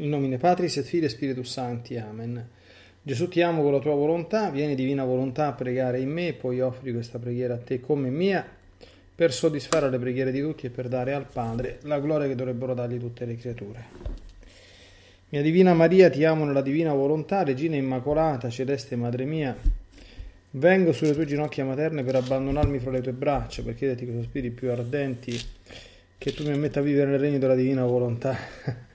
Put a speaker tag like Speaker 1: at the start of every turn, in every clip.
Speaker 1: In nomine Patris et Filii e Spiritus Sancti. Amen. Gesù ti amo con la tua volontà, vieni divina volontà a pregare in me, poi offri questa preghiera a te come mia, per soddisfare le preghiere di tutti e per dare al Padre la gloria che dovrebbero dargli tutte le creature. Mia Divina Maria, ti amo nella Divina Volontà, Regina Immacolata, Celeste Madre mia, vengo sulle tue ginocchia materne per abbandonarmi fra le tue braccia, per chiederti con sospiri più ardenti che tu mi ammetta a vivere nel regno della Divina Volontà.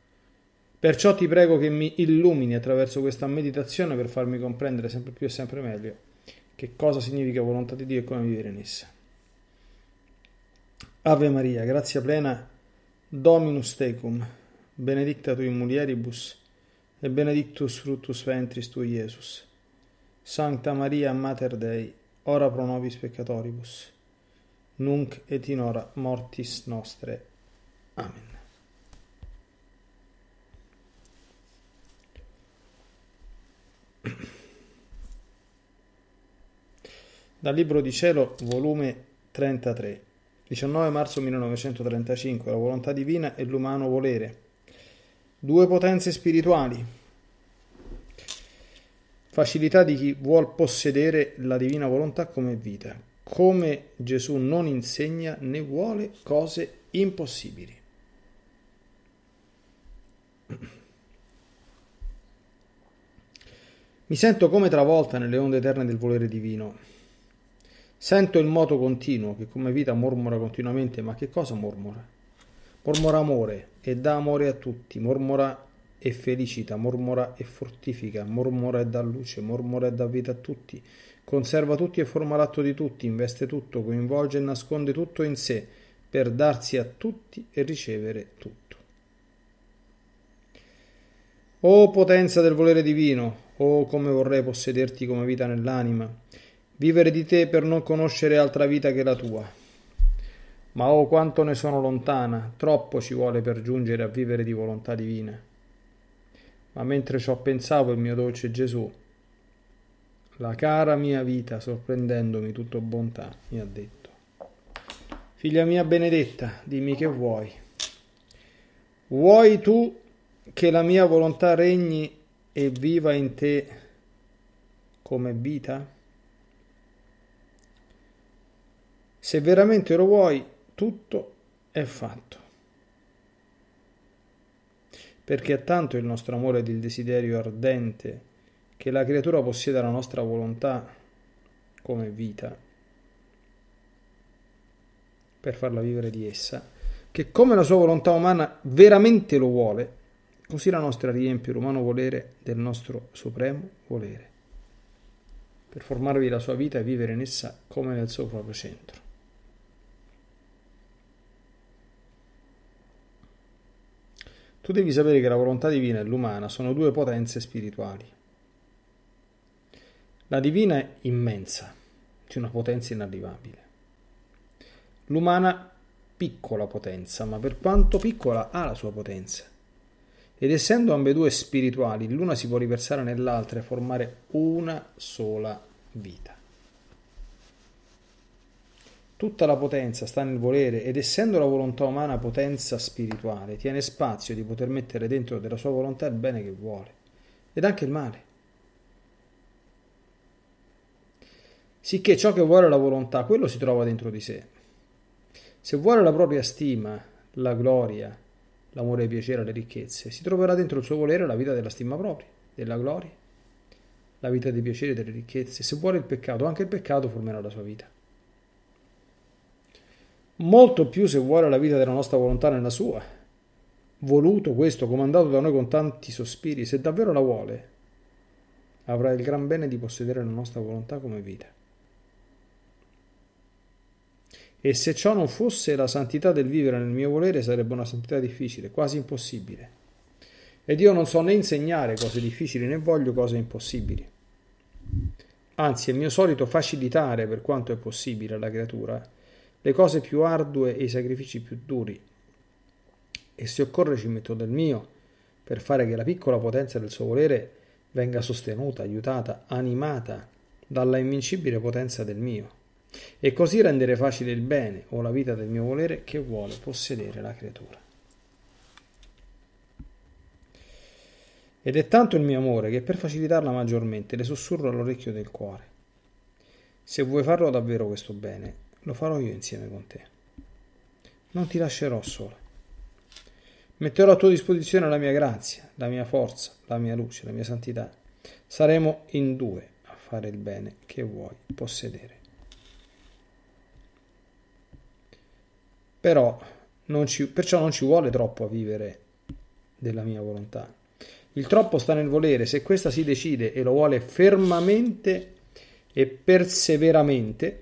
Speaker 1: Perciò ti prego che mi illumini attraverso questa meditazione per farmi comprendere sempre più e sempre meglio che cosa significa volontà di Dio e come vivere in essa. Ave Maria, grazia plena, Dominus tecum, benedicta in mulieribus, e benedictus fructus ventris tui, Jesus. Santa Maria, Mater Dei, ora pro nobis peccatoribus, nunc et in hora mortis nostre. Amen. Dal Libro di Cielo, volume 33, 19 marzo 1935, La volontà divina e l'umano volere. Due potenze spirituali. Facilità di chi vuol possedere la divina volontà come vita. Come Gesù non insegna né vuole cose impossibili. Mi sento come travolta nelle onde eterne del volere divino. Sento il moto continuo che come vita mormora continuamente, ma che cosa mormora? Mormora amore e dà amore a tutti, mormora e felicita, mormora e fortifica, mormora e dà luce, mormora e dà vita a tutti, conserva tutti e forma l'atto di tutti, investe tutto, coinvolge e nasconde tutto in sé, per darsi a tutti e ricevere tutto. O potenza del volere divino, Oh, come vorrei possederti come vita nell'anima, vivere di te per non conoscere altra vita che la tua. Ma oh, quanto ne sono lontana, troppo ci vuole per giungere a vivere di volontà divina. Ma mentre ciò pensavo, il mio dolce Gesù, la cara mia vita, sorprendendomi tutto bontà, mi ha detto, Figlia mia benedetta, dimmi che vuoi. Vuoi tu che la mia volontà regni e viva in te come vita? Se veramente lo vuoi, tutto è fatto. Perché è tanto il nostro amore ed il desiderio ardente che la creatura possieda la nostra volontà come vita per farla vivere di essa, che come la sua volontà umana veramente lo vuole, Così la nostra riempie l'umano volere del nostro supremo volere, per formarvi la sua vita e vivere in essa come nel suo proprio centro. Tu devi sapere che la volontà divina e l'umana sono due potenze spirituali. La divina è immensa, di una potenza inarrivabile. L'umana piccola potenza, ma per quanto piccola ha la sua potenza ed essendo ambedue spirituali, l'una si può riversare nell'altra e formare una sola vita. Tutta la potenza sta nel volere ed essendo la volontà umana potenza spirituale, tiene spazio di poter mettere dentro della sua volontà il bene che vuole ed anche il male. Sicché ciò che vuole la volontà, quello si trova dentro di sé. Se vuole la propria stima, la gloria, l'amore, il piacere, le ricchezze, si troverà dentro il suo volere la vita della stima propria, della gloria, la vita dei piaceri, delle ricchezze, se vuole il peccato, anche il peccato formerà la sua vita. Molto più se vuole la vita della nostra volontà nella sua, voluto questo, comandato da noi con tanti sospiri, se davvero la vuole, avrà il gran bene di possedere la nostra volontà come vita. E se ciò non fosse, la santità del vivere nel mio volere sarebbe una santità difficile, quasi impossibile. Ed io non so né insegnare cose difficili né voglio cose impossibili. Anzi, è mio solito facilitare, per quanto è possibile, alla creatura le cose più ardue e i sacrifici più duri. E se occorre ci metto del mio, per fare che la piccola potenza del suo volere venga sostenuta, aiutata, animata dalla invincibile potenza del mio e così rendere facile il bene o la vita del mio volere che vuole possedere la creatura. Ed è tanto il mio amore che per facilitarla maggiormente le sussurro all'orecchio del cuore. Se vuoi farlo davvero questo bene, lo farò io insieme con te. Non ti lascerò sola. Metterò a tua disposizione la mia grazia, la mia forza, la mia luce, la mia santità. Saremo in due a fare il bene che vuoi possedere. però non ci, perciò non ci vuole troppo a vivere della mia volontà. Il troppo sta nel volere, se questa si decide e lo vuole fermamente e perseveramente,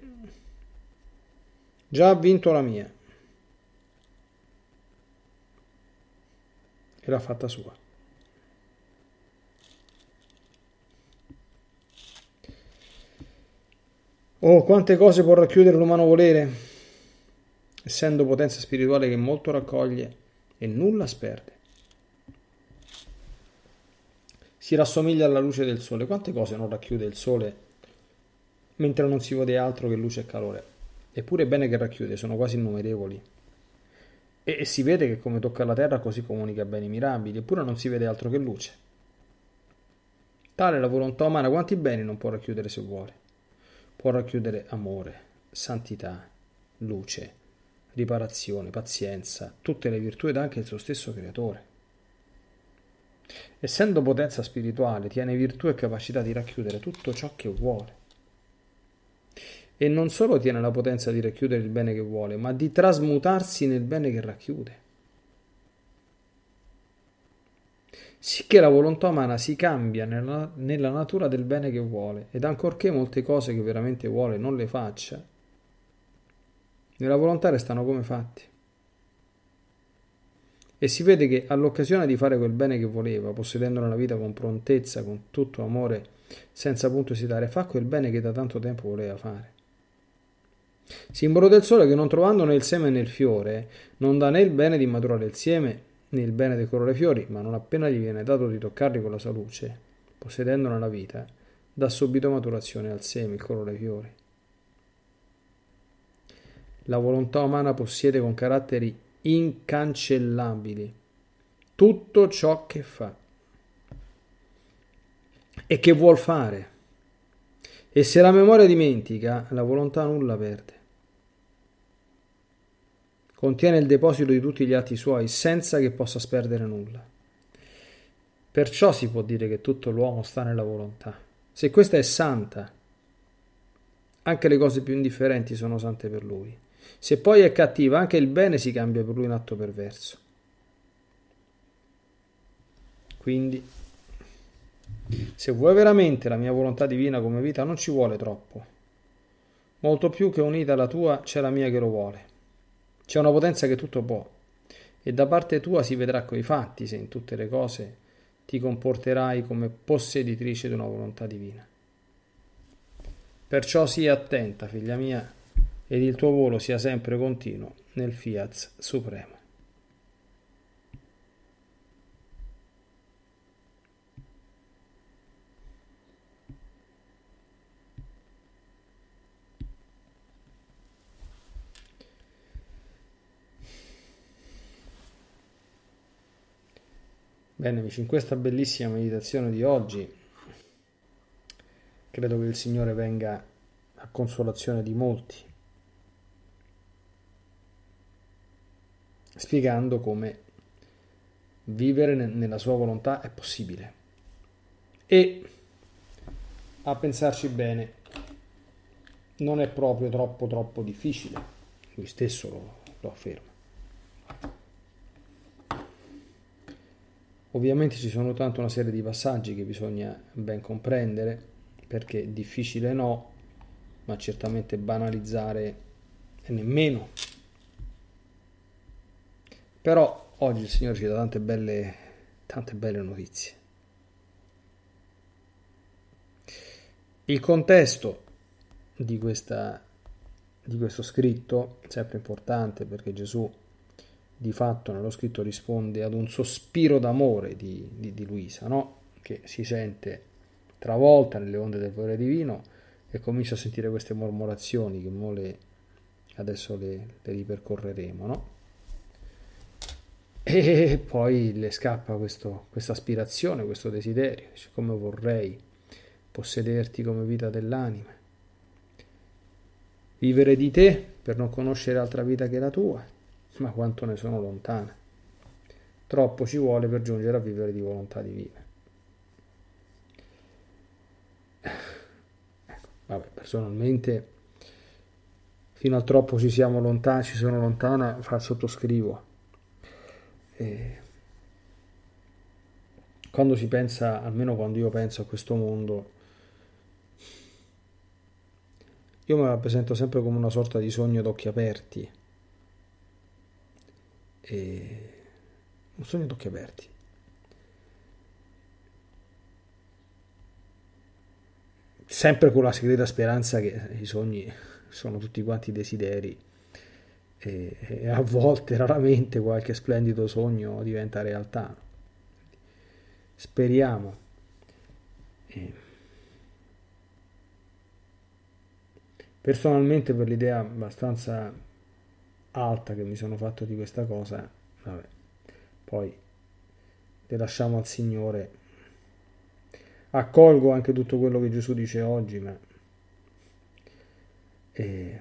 Speaker 1: già ha vinto la mia e l'ha fatta sua. Oh, quante cose può racchiudere l'umano volere? essendo potenza spirituale che molto raccoglie e nulla sperde. Si rassomiglia alla luce del sole. Quante cose non racchiude il sole mentre non si vede altro che luce e calore? Eppure è bene che racchiude, sono quasi innumerevoli. E, e si vede che come tocca la terra così comunica beni mirabili, eppure non si vede altro che luce. Tale la volontà umana quanti beni non può racchiudere se vuole? Può racchiudere amore, santità, luce, riparazione, pazienza, tutte le virtù ed anche il suo stesso creatore. Essendo potenza spirituale, tiene virtù e capacità di racchiudere tutto ciò che vuole. E non solo tiene la potenza di racchiudere il bene che vuole, ma di trasmutarsi nel bene che racchiude. Sicché la volontà umana si cambia nella, nella natura del bene che vuole, ed ancorché molte cose che veramente vuole non le faccia, nella volontà restano come fatti. E si vede che all'occasione di fare quel bene che voleva, possedendo la vita con prontezza, con tutto amore, senza punto esitare, fa quel bene che da tanto tempo voleva fare. Simbolo del sole che non trovando né il seme né il fiore, non dà né il bene di maturare il seme né il bene di colorare i fiori, ma non appena gli viene dato di toccarli con la sua luce, possedendone la vita, dà subito maturazione al seme, il colore ai fiori la volontà umana possiede con caratteri incancellabili tutto ciò che fa e che vuol fare. E se la memoria dimentica, la volontà nulla perde. Contiene il deposito di tutti gli atti suoi senza che possa sperdere nulla. Perciò si può dire che tutto l'uomo sta nella volontà. Se questa è santa, anche le cose più indifferenti sono sante per lui. Se poi è cattiva, anche il bene si cambia per lui in atto perverso. Quindi, se vuoi veramente la mia volontà divina come vita, non ci vuole troppo. Molto più che unita alla tua, c'è la mia che lo vuole. C'è una potenza che tutto può. E da parte tua si vedrà coi fatti se in tutte le cose ti comporterai come posseditrice di una volontà divina. Perciò sii attenta, figlia mia, ed il tuo volo sia sempre continuo nel Fiat Supremo. Bene amici, in questa bellissima meditazione di oggi credo che il Signore venga a consolazione di molti, spiegando come vivere nella sua volontà è possibile. E a pensarci bene, non è proprio troppo troppo difficile, lui stesso lo, lo afferma. Ovviamente ci sono tanto una serie di passaggi che bisogna ben comprendere, perché difficile no, ma certamente banalizzare nemmeno però oggi il Signore ci dà tante belle, tante belle notizie. Il contesto di, questa, di questo scritto, sempre importante perché Gesù di fatto nello scritto risponde ad un sospiro d'amore di, di, di Luisa, no? che si sente travolta nelle onde del volere divino e comincia a sentire queste mormorazioni che mole adesso le, le ripercorreremo. No? e poi le scappa questo, questa aspirazione, questo desiderio, come vorrei possederti come vita dell'anima. Vivere di te per non conoscere altra vita che la tua, ma quanto ne sono lontana. Troppo ci vuole per giungere a vivere di volontà divina. Ecco, vabbè, personalmente fino a troppo ci siamo lontani, ci sono lontana, fra sottoscrivo quando si pensa, almeno quando io penso a questo mondo, io mi rappresento sempre come una sorta di sogno d'occhi aperti. E un sogno d'occhi aperti. Sempre con la segreta speranza che i sogni sono tutti quanti desideri e, e a volte, raramente, qualche splendido sogno diventa realtà. Speriamo. E... Personalmente per l'idea abbastanza alta che mi sono fatto di questa cosa, vabbè, poi le lasciamo al Signore. Accolgo anche tutto quello che Gesù dice oggi, ma... E...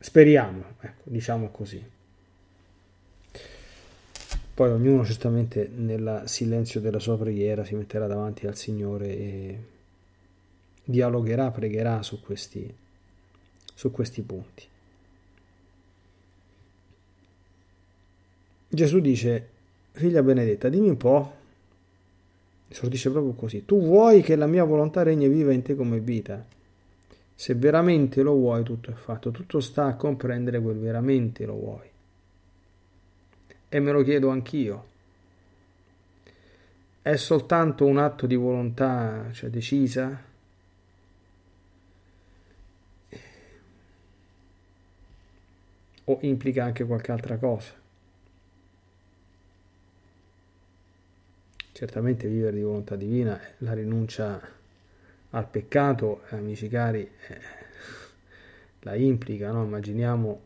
Speaker 1: Speriamo, ecco, diciamo così. Poi ognuno certamente nel silenzio della sua preghiera si metterà davanti al Signore e dialogherà, pregherà su questi, su questi punti. Gesù dice, figlia benedetta, dimmi un po', esordisce proprio così, tu vuoi che la mia volontà regni viva in te come vita? Se veramente lo vuoi, tutto è fatto. Tutto sta a comprendere quel veramente lo vuoi. E me lo chiedo anch'io. È soltanto un atto di volontà, cioè decisa? O implica anche qualche altra cosa? Certamente vivere di volontà divina è la rinuncia al peccato, eh, amici cari, eh, la implica, no? immaginiamo,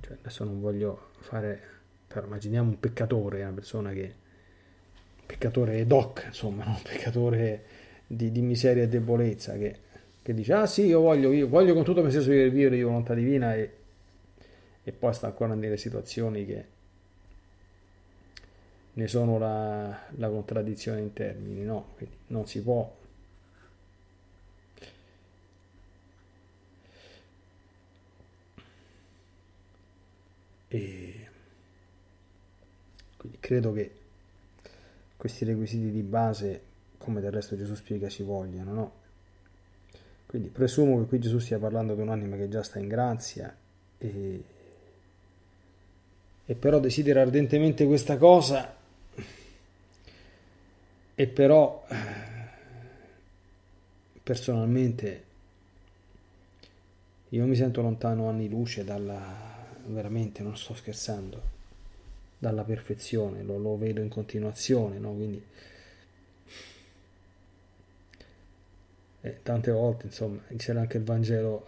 Speaker 1: cioè adesso non voglio fare, però immaginiamo un peccatore, una persona che, un peccatore hoc, insomma, un peccatore di, di miseria e debolezza, che, che, dice, ah sì, io voglio, io voglio con tutto me stesso vivere di volontà divina e, e poi sta ancora nelle situazioni che ne sono la, la contraddizione in termini, no? Quindi non si può credo che questi requisiti di base, come del resto Gesù spiega, ci vogliano, no? Quindi presumo che qui Gesù stia parlando di un'anima che già sta in grazia e, e però desidera ardentemente questa cosa e però personalmente io mi sento lontano anni luce dalla veramente non sto scherzando dalla perfezione, lo, lo vedo in continuazione, no? Quindi eh, tante volte, insomma, c'era anche il Vangelo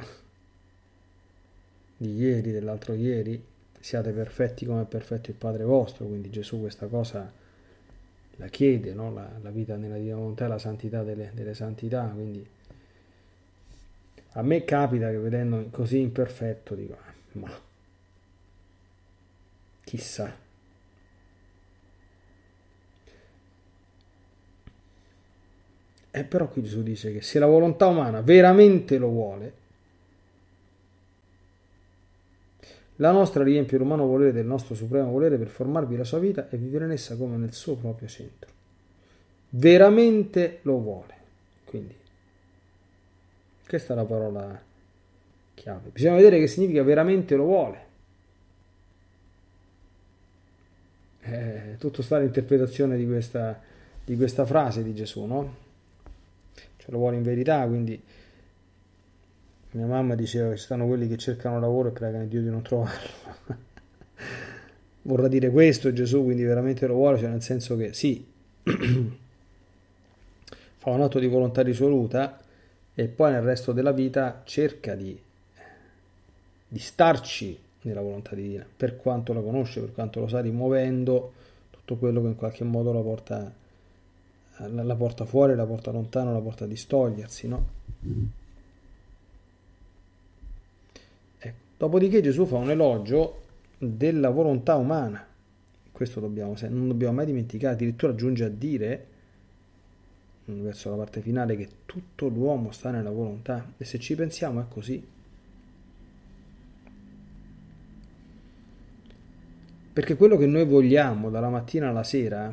Speaker 1: di ieri, dell'altro ieri, siate perfetti come è perfetto il Padre vostro, quindi Gesù questa cosa la chiede, no? la, la, vita nella divina volontà, la santità delle, delle, santità, quindi a me capita che vedendo così imperfetto dico, ah, ma chissà, Eh, però qui Gesù dice che se la volontà umana veramente lo vuole, la nostra riempie l'umano volere del nostro supremo volere per formarvi la sua vita e vivere in essa come nel suo proprio centro. Veramente lo vuole. Quindi, questa è la parola chiave. Bisogna vedere che significa veramente lo vuole. Eh, tutto sta all'interpretazione di questa, di questa frase di Gesù, no? ce lo vuole in verità, quindi mia mamma diceva che ci sono quelli che cercano lavoro e pregano Dio di non trovarlo. Vorrà dire questo Gesù, quindi veramente lo vuole, cioè nel senso che sì, fa un atto di volontà risoluta e poi nel resto della vita cerca di, di starci nella volontà divina, per quanto la conosce, per quanto lo sa, rimuovendo tutto quello che in qualche modo la porta a la, la porta fuori, la porta lontano, la porta a distogliersi, no? Ecco. Dopodiché Gesù fa un elogio della volontà umana, questo dobbiamo, non dobbiamo mai dimenticare, addirittura giunge a dire verso la parte finale che tutto l'uomo sta nella volontà e se ci pensiamo è così. Perché quello che noi vogliamo dalla mattina alla sera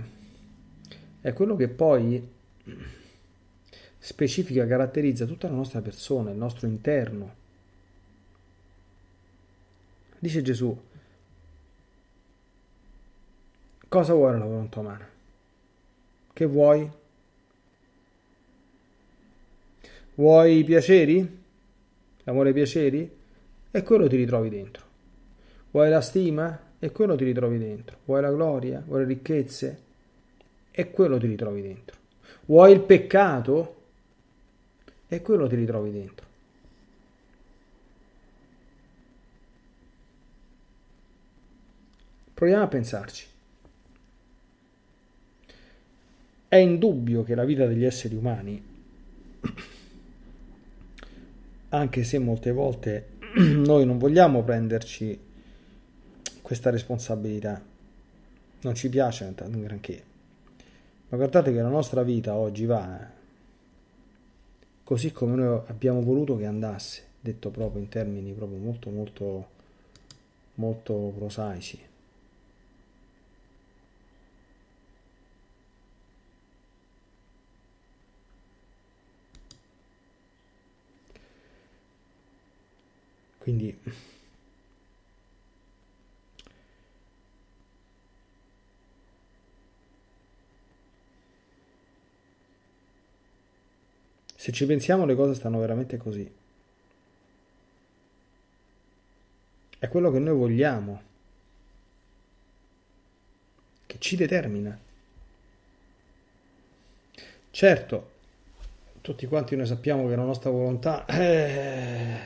Speaker 1: è quello che poi specifica, caratterizza tutta la nostra persona, il nostro interno. Dice Gesù, cosa vuole la volontà umana? Che vuoi? Vuoi i piaceri? L'amore ai piaceri? E quello ti ritrovi dentro. Vuoi la stima? E quello ti ritrovi dentro. Vuoi la gloria? Vuoi le ricchezze? E quello ti ritrovi dentro. Vuoi il peccato? E quello ti ritrovi dentro. Proviamo a pensarci. È indubbio che la vita degli esseri umani, anche se molte volte noi non vogliamo prenderci questa responsabilità, non ci piace un granché, ma guardate che la nostra vita oggi va eh. così come noi abbiamo voluto che andasse, detto proprio in termini proprio molto molto molto prosaici. Quindi Se ci pensiamo le cose stanno veramente così. È quello che noi vogliamo, che ci determina. Certo, tutti quanti noi sappiamo che la nostra volontà eh,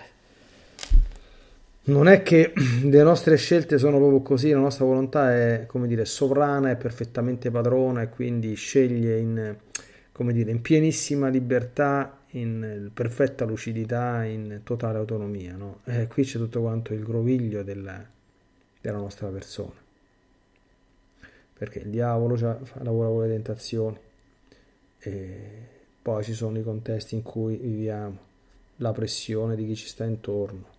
Speaker 1: non è che le nostre scelte sono proprio così, la nostra volontà è, come dire, sovrana, è perfettamente padrona e quindi sceglie in come dire, in pienissima libertà, in perfetta lucidità, in totale autonomia. No? E eh, qui c'è tutto quanto il groviglio della, della nostra persona. Perché il diavolo lavora con le tentazioni, e poi ci sono i contesti in cui viviamo, la pressione di chi ci sta intorno.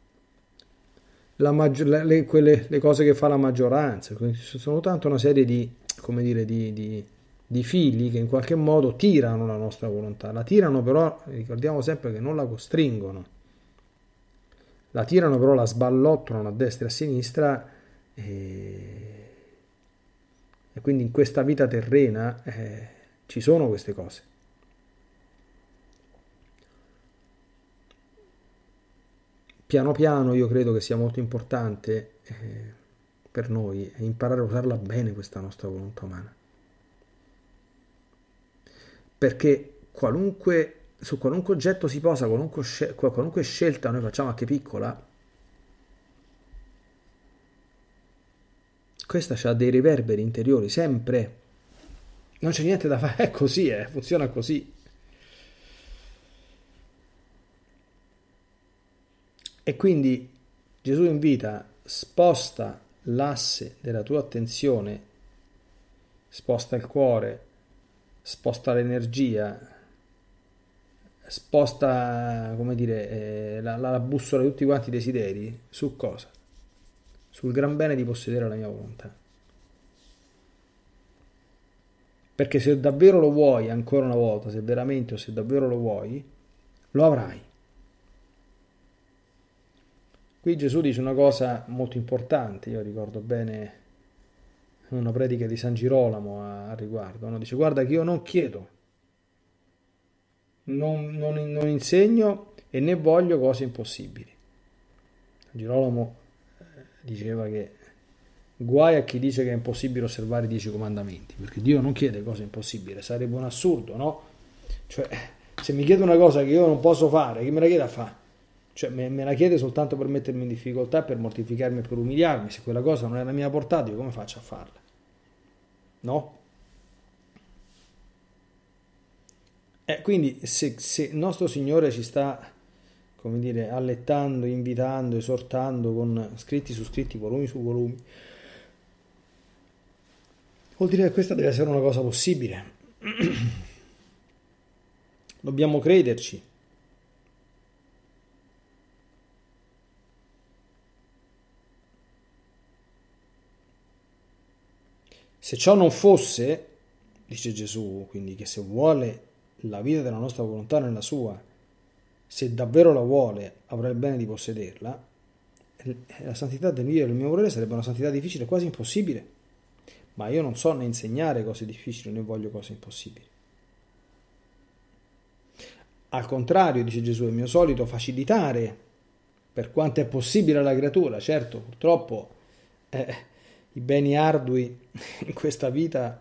Speaker 1: Maggior, le, quelle, le, cose che fa la maggioranza, sono tanto una serie di, come dire, di, di di figli che in qualche modo tirano la nostra volontà, la tirano però, ricordiamo sempre che non la costringono, la tirano però, la sballottono a destra e a sinistra e, e quindi in questa vita terrena eh, ci sono queste cose. Piano piano io credo che sia molto importante eh, per noi imparare a usarla bene questa nostra volontà umana perché qualunque, su qualunque oggetto si posa, qualunque, scel- qualunque scelta noi facciamo anche piccola, questa ha dei riverberi interiori sempre. Non c'è niente da fare, è così, eh, funziona così. E quindi Gesù invita, sposta l'asse della tua attenzione, sposta il cuore sposta l'energia, sposta come dire, eh, la, la, la bussola di tutti quanti i desideri su cosa? Sul gran bene di possedere la mia volontà. Perché se davvero lo vuoi, ancora una volta, se veramente o se davvero lo vuoi, lo avrai. Qui Gesù dice una cosa molto importante, io ricordo bene una predica di San Girolamo a, a riguardo, no? dice guarda che io non chiedo, non, non, non insegno e né voglio cose impossibili. San Girolamo eh, diceva che guai a chi dice che è impossibile osservare i dieci comandamenti, perché Dio non chiede cose impossibili, sarebbe un assurdo, no? Cioè, se mi chiede una cosa che io non posso fare, chi me la chiede a fare? Cioè me, me, la chiede soltanto per mettermi in difficoltà, per mortificarmi per umiliarmi. Se quella cosa non è la mia portata, io come faccio a farla? No? Eh, quindi se, se il nostro Signore ci sta, come dire, allettando, invitando, esortando con scritti su scritti, volumi su volumi, vuol dire che questa deve essere una cosa possibile. Dobbiamo crederci Se ciò non fosse, dice Gesù, quindi che se vuole la vita della nostra volontà nella sua, se davvero la vuole, avrà il bene di possederla, la santità del mio e del mio volere sarebbe una santità difficile, quasi impossibile. Ma io non so né insegnare cose difficili né voglio cose impossibili. Al contrario, dice Gesù, è mio solito facilitare per quanto è possibile alla creatura. Certo, purtroppo eh, i beni ardui in questa vita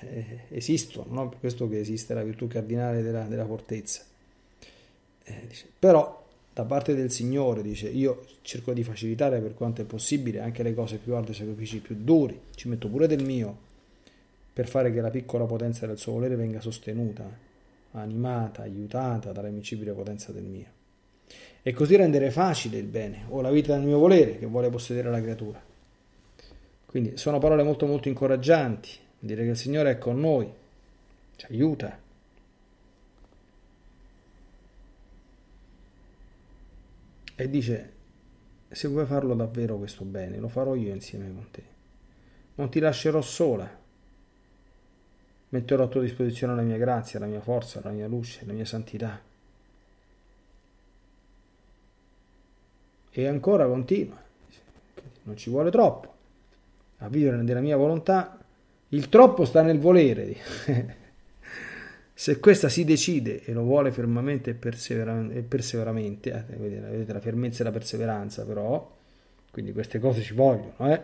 Speaker 1: eh, esistono, no? per questo che esiste la virtù cardinale della, della fortezza. Eh, dice, però da parte del Signore dice io cerco di facilitare per quanto è possibile anche le cose più ardue, i sacrifici più duri, ci metto pure del mio per fare che la piccola potenza del suo volere venga sostenuta, animata, aiutata dalla invincibile potenza del mio. E così rendere facile il bene o la vita del mio volere che vuole possedere la creatura quindi sono parole molto molto incoraggianti, dire che il Signore è con noi, ci aiuta. E dice, se vuoi farlo davvero questo bene, lo farò io insieme con te. Non ti lascerò sola. Metterò a tua disposizione la mia grazia, la mia forza, la mia luce, la mia santità. E ancora continua. Non ci vuole troppo a vivere nella mia volontà, il troppo sta nel volere. Se questa si decide e lo vuole fermamente e, e perseveramente, eh, vedete la fermezza e la perseveranza però, quindi queste cose ci vogliono, eh?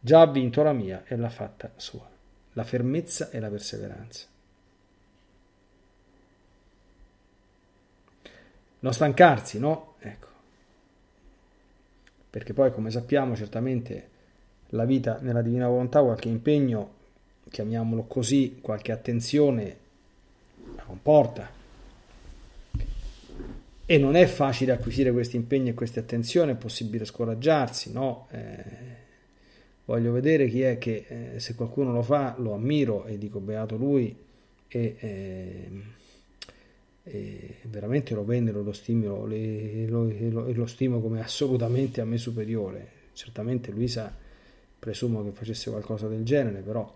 Speaker 1: già ha vinto la mia e l'ha fatta sua, la fermezza e la perseveranza. Non stancarsi, no? Ecco. Perché poi, come sappiamo, certamente la vita nella divina volontà, qualche impegno, chiamiamolo così, qualche attenzione, la comporta. E non è facile acquisire questi impegni e queste attenzioni, è possibile scoraggiarsi, no? Eh, voglio vedere chi è che eh, se qualcuno lo fa lo ammiro e dico beato lui e, eh, e veramente lo venero, lo stimo, lo, lo, lo, stimo come assolutamente a me superiore. Certamente Luisa presumo che facesse qualcosa del genere, però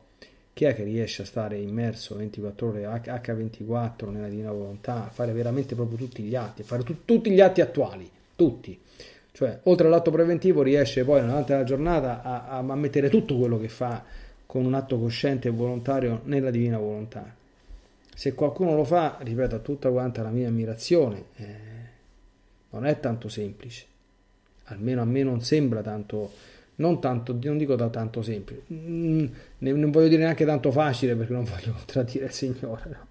Speaker 1: chi è che riesce a stare immerso 24 ore H24 nella divina volontà, a fare veramente proprio tutti gli atti, a fare tu, tutti gli atti attuali, tutti. Cioè, oltre all'atto preventivo riesce poi durante la giornata a, a, a mettere tutto quello che fa con un atto cosciente e volontario nella divina volontà. Se qualcuno lo fa, ripeto, a tutta quanta la mia ammirazione, eh, non è tanto semplice, almeno a me non sembra tanto non, tanto, non dico da tanto semplice, mm, non voglio dire neanche tanto facile perché non voglio contraddire il Signore, no?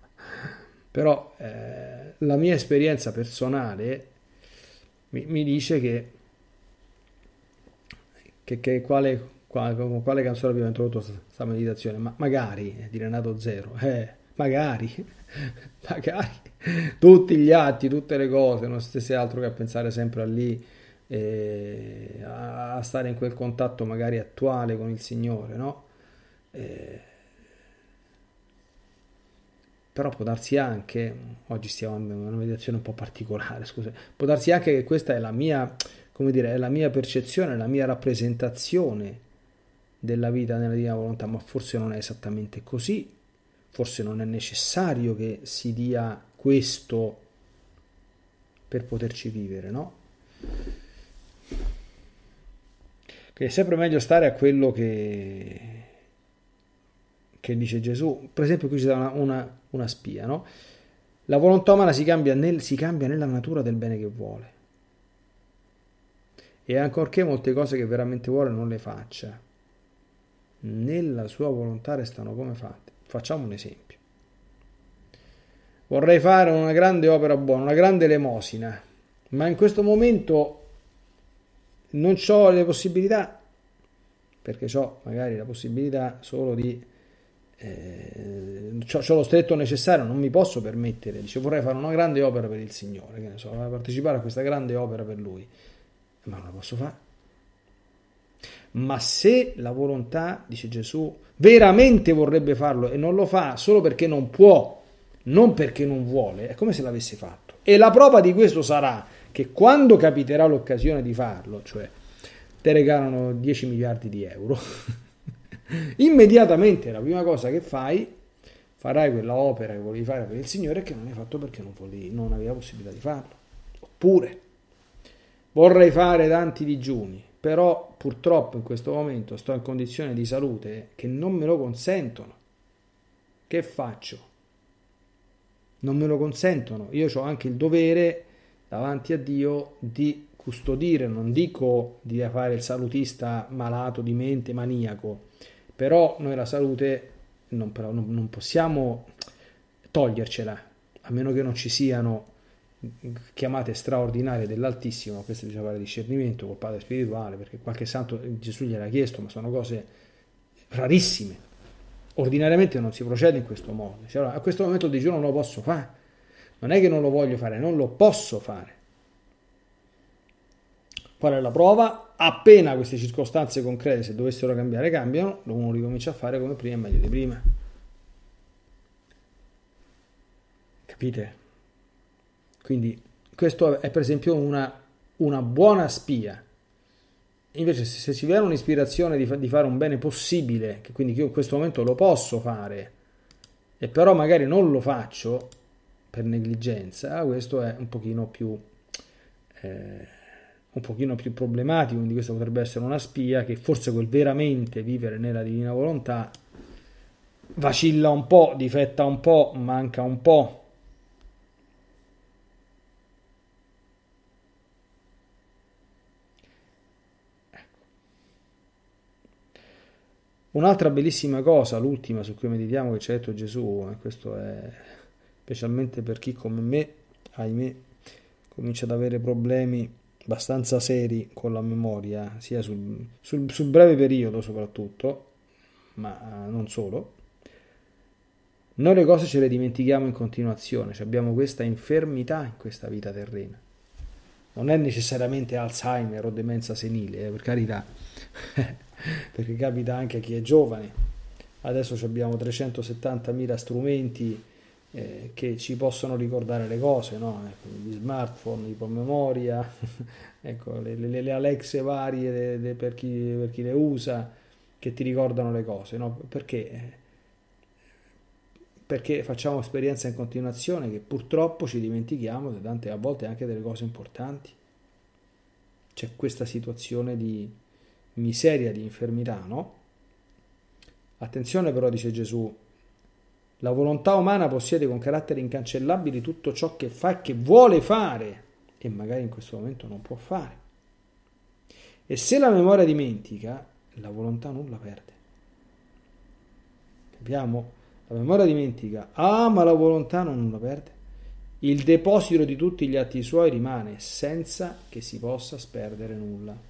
Speaker 1: però eh, la mia esperienza personale mi, mi dice che, che, che quale, quale, con quale canzone abbiamo introdotto questa meditazione, ma magari di Renato Zero, eh, magari, magari tutti gli atti, tutte le cose, non stesse altro che a pensare sempre a lì eh, a stare in quel contatto magari attuale con il Signore, no? Eh, però può darsi anche, oggi stiamo in una meditazione un po' particolare, scusa, può darsi anche che questa è la mia, come dire, è la mia percezione, la mia rappresentazione della vita nella divina volontà, ma forse non è esattamente così, forse non è necessario che si dia questo per poterci vivere, no? Quindi è sempre meglio stare a quello che, che dice Gesù. Per esempio qui ci dà una, una, una spia, no? La volontomana si cambia, nel, si cambia nella natura del bene che vuole. E ancorché molte cose che veramente vuole non le faccia, nella sua volontà restano come fatte. Facciamo un esempio. Vorrei fare una grande opera buona, una grande elemosina, ma in questo momento non ho le possibilità, perché ho magari la possibilità solo di... Eh, ho, lo stretto necessario, non mi posso permettere, dice vorrei fare una grande opera per il Signore, che ne so, partecipare a questa grande opera per Lui, ma non la posso fare. Ma se la volontà, dice Gesù, veramente vorrebbe farlo e non lo fa solo perché non può, non perché non vuole, è come se l'avesse fatto. E la prova di questo sarà che quando capiterà l'occasione di farlo, cioè te regalano 10 miliardi di euro, immediatamente la prima cosa che fai, farai quella opera che volevi fare per il Signore che non hai fatto perché non, volevi, non avevi la possibilità di farlo. Oppure vorrei fare tanti digiuni, però purtroppo in questo momento sto in condizioni di salute che non me lo consentono. Che faccio? Non me lo consentono. Io ho anche il dovere davanti a Dio di custodire, non dico di fare il salutista malato di mente, maniaco, però noi la salute non, però, non, non possiamo togliercela, a meno che non ci siano chiamate straordinarie dell'Altissimo, questo bisogna fare discernimento col Padre spirituale, perché qualche santo Gesù gliel'ha chiesto, ma sono cose rarissime. Ordinariamente non si procede in questo modo. Cioè, allora, a questo momento di giorno non lo posso fare, non è che non lo voglio fare, non lo posso fare. Qual è la prova? Appena queste circostanze concrete, se dovessero cambiare, cambiano, uno ricomincia a fare come prima e meglio di prima. Capite? Quindi questo è per esempio una, una buona spia. Invece se, se ci viene un'ispirazione di, fa, di, fare un bene possibile, che quindi io in questo momento lo posso fare, e però magari non lo faccio, per negligenza, questo è un pochino più, eh, un pochino più problematico, quindi questa potrebbe essere una spia che forse quel veramente vivere nella divina volontà vacilla un po', difetta un po', manca un po'. Ecco. Un'altra bellissima cosa, l'ultima su cui meditiamo che ci ha detto Gesù, eh, questo è specialmente per chi come me, ahimè, comincia ad avere problemi abbastanza seri con la memoria, sia sul, sul, sul breve periodo soprattutto, ma eh, non solo. Noi le cose ce le dimentichiamo in continuazione, cioè abbiamo questa infermità in questa vita terrena. Non è necessariamente Alzheimer o demenza senile, eh, per carità, perché capita anche a chi è giovane. Adesso abbiamo 370.000 strumenti eh, che ci possono ricordare le cose, no? ecco, gli smartphone, i promemoria, ecco, le, le, le Alexe varie de, de, per, chi, per, chi, le usa, che ti ricordano le cose, no? perché? perché facciamo esperienza in continuazione che purtroppo ci dimentichiamo tante, a volte anche delle cose importanti. C'è questa situazione di miseria, di infermità, no? Attenzione però, dice Gesù, la volontà umana possiede con carattere incancellabile tutto ciò che fa e che vuole fare e magari in questo momento non può fare. E se la memoria dimentica, la volontà nulla perde. Capiamo? La memoria dimentica, ah ma la volontà non nulla perde. Il deposito di tutti gli atti suoi rimane senza che si possa sperdere nulla.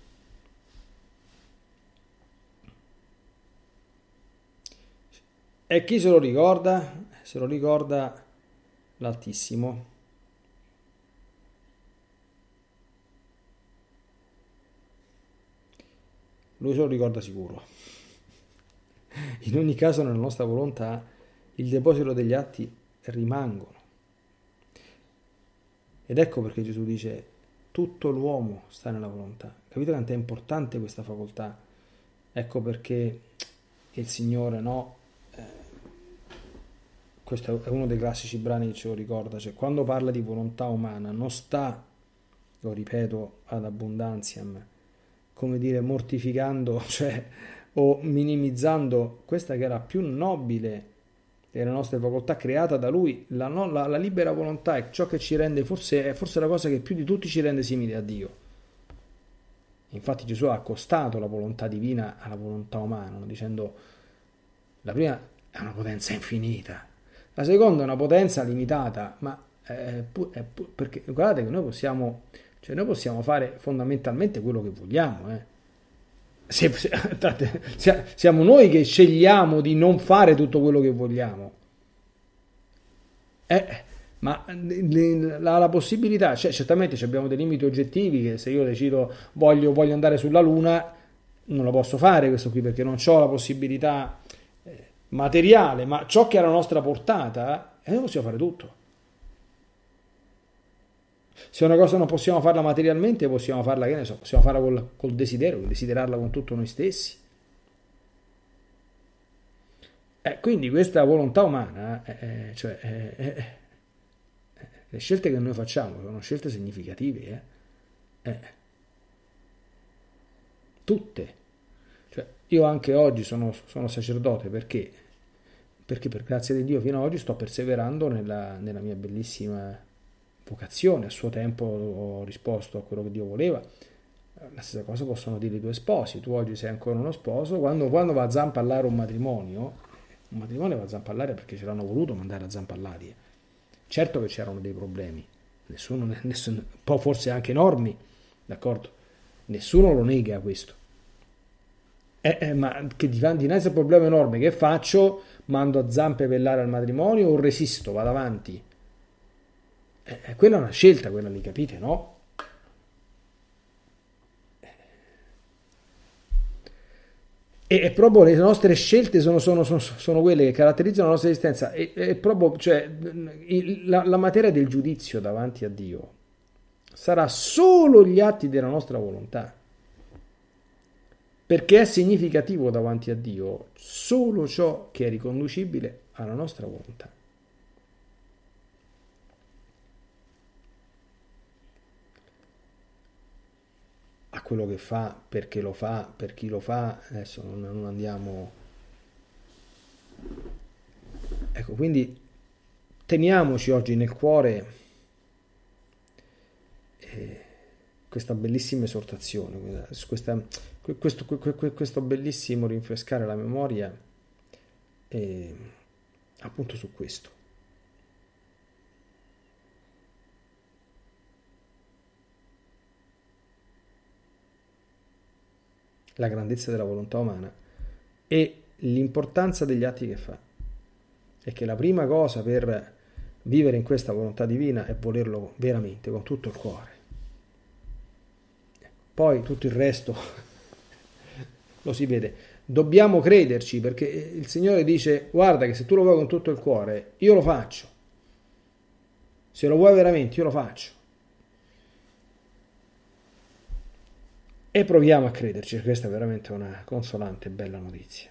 Speaker 1: E chi se lo ricorda? Se lo ricorda l'Altissimo. Lui se lo ricorda sicuro. In ogni caso nella nostra volontà il deposito degli atti rimangono. Ed ecco perché Gesù dice tutto l'uomo sta nella volontà. Capite quanto è importante questa facoltà? Ecco perché il Signore no, questo è uno dei classici brani che ce lo ricorda, cioè quando parla di volontà umana non sta, lo ripeto, ad abbondanziam, come dire, mortificando cioè, o minimizzando questa che era più nobile delle nostre facoltà creata da lui, la, no, la, la libera volontà è ciò che ci rende, forse è forse la cosa che più di tutti ci rende simili a Dio. Infatti Gesù ha accostato la volontà divina alla volontà umana, dicendo la prima è una potenza infinita, la seconda è una potenza limitata, ma è eh, pu- è eh, pu- perché guardate che noi possiamo, cioè noi possiamo fare fondamentalmente quello che vogliamo. Eh. Se, se, tate, se, siamo noi che scegliamo di non fare tutto quello che vogliamo. Eh, ma la, la possibilità, cioè, certamente abbiamo dei limiti oggettivi che se io decido voglio, voglio andare sulla Luna, non lo posso fare questo qui perché non ho la possibilità materiale, ma ciò che è alla nostra portata, e eh, noi possiamo fare tutto. Se una cosa non possiamo farla materialmente, possiamo farla, che ne so, possiamo farla col, col desiderio, desiderarla con tutto noi stessi. Eh, quindi questa volontà umana, eh, eh cioè, eh, eh, le scelte che noi facciamo sono scelte significative, tutte. Io anche oggi sono, sono sacerdote perché? perché per grazia di Dio fino ad oggi sto perseverando nella, nella mia bellissima vocazione, a suo tempo ho risposto a quello che Dio voleva, la stessa cosa possono dire i tuoi sposi. Tu oggi sei ancora uno sposo, quando, quando, va a zampallare un matrimonio, un matrimonio va a zampallare perché ce l'hanno voluto mandare a zampallare. Certo che c'erano dei problemi, nessuno, nessuno, forse anche enormi, d'accordo? Nessuno lo nega questo. Eh, eh, ma che dinanzi al problema enorme che faccio, mando a zampe pellare al matrimonio o resisto, vado avanti? Eh, eh, quella è una scelta, quella lì, capite, no? Eh. E, proprio le nostre scelte sono, sono, sono, sono, quelle che caratterizzano la nostra esistenza. E, e proprio cioè, la, la materia del giudizio davanti a Dio sarà solo gli atti della nostra volontà perché è significativo davanti a Dio solo ciò che è riconducibile alla nostra volontà. A quello che fa, perché lo fa, per chi lo fa, adesso non, non andiamo... Ecco, quindi teniamoci oggi nel cuore eh, questa bellissima esortazione, questa, questo, questo bellissimo rinfrescare la memoria è appunto su questo. la grandezza della volontà umana e l'importanza degli atti che fa. E che la prima cosa per vivere in questa volontà divina è volerlo veramente, con tutto il cuore. Poi tutto il resto lo si vede. Dobbiamo crederci perché eh, il Signore dice guarda che se tu lo vuoi con tutto il cuore, io lo faccio. Se lo vuoi veramente, io lo faccio. E proviamo a crederci, questa è veramente una consolante e bella notizia.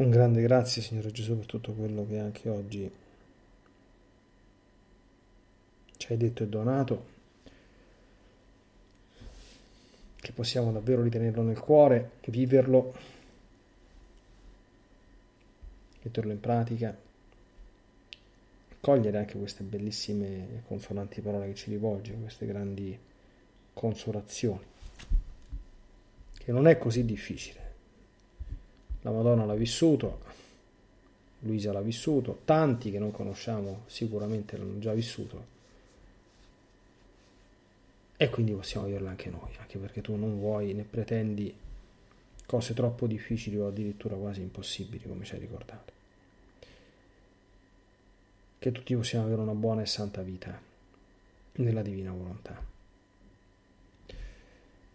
Speaker 1: Un grande grazie Signore Gesù per tutto quello che anche oggi ci hai detto e donato, che possiamo davvero ritenerlo nel cuore, viverlo, metterlo in pratica, cogliere anche queste bellissime e consonanti parole che ci rivolge, queste grandi consolazioni, che non è così difficile la Madonna l'ha vissuto, Luisa l'ha vissuto, tanti che non conosciamo sicuramente l'hanno già vissuto. E quindi possiamo viverla anche noi, anche perché tu non vuoi né pretendi cose troppo difficili o addirittura quasi impossibili, come ci hai ricordato. Che tutti possiamo avere una buona e santa vita nella divina volontà.